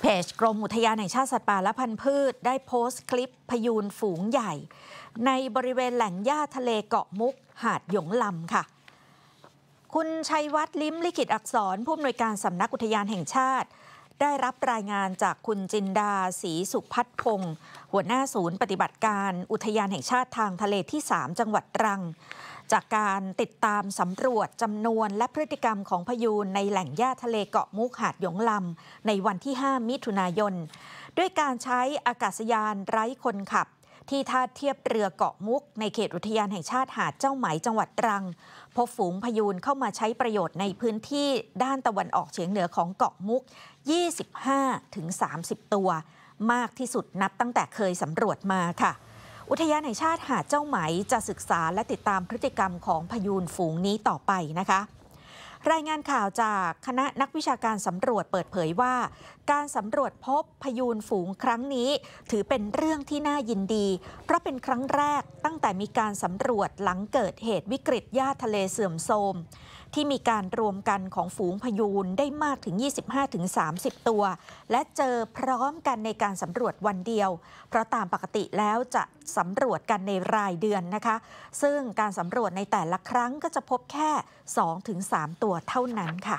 เพจกรมอุทยานแห่งชาติ สัตว์ป่าและพันธุ์พืช ได้โพสต์คลิป พยูนฝูงใหญ่ ในบริเวณแหล่งหญ้าทะเลเกาะมุก หาดหยงลำค่ะ คุณชัยวัฒน์ลิ้ม ลิขิตอักษร ผู้อำนวยการสำนักอุทยานแห่งชาติ ได้รับรายงานจากคุณจินดาศรีสุพัฒพงศ์หัวหน้าศูนย์ปฏิบัติการอุทยานแห่งชาติทางทะเลที่ 3 จังหวัดตรังจากการติดตามสำรวจจำนวนและพฤติกรรมของพยูนในแหล่งหญ้าทะเลเกาะมุกหาดหยงลำในวันที่5มิถุนายนด้วยการใช้อากาศยานไร้คนขับที่ท่าเทียบเรือเกาะมุก ในเขตอุทยานแห่งชาติหาดเจ้าไหมจังหวัดตรัง พบฝูงพยูนเข้ามาใช้ประโยชน์ในพื้นที่ด้านตะวันออกเฉียงเหนือของเกาะมุก 25-30 ตัว มากที่สุดนับตั้งแต่เคยสำรวจมาค่ะอุทยานแห่งชาติหาดเจ้าไหมจะศึกษาและติดตามพฤติกรรมของพยูนฝูงนี้ต่อไปนะคะ รายงานข่าวจากคณะนักวิชาการสำรวจเปิดเผยว่า การสำรวจพบพยูนฝูงครั้งนี้ ถือเป็นเรื่องที่น่ายินดี เพราะเป็นครั้งแรกตั้งแต่มีการสำรวจหลังเกิดเหตุวิกฤตหญ้าทะเลเสื่อมโทรมที่มีการรวมกันของฝูงพยูนได้มากถึง 25-30 ตัว และเจอพร้อมกันในการสำรวจวันเดียว เพราะตามปกติแล้วจะสำรวจกันในรายเดือนนะคะ ซึ่งการสำรวจในแต่ละครั้งก็จะพบแค่ 2-3 ตัวเท่านั้นค่ะ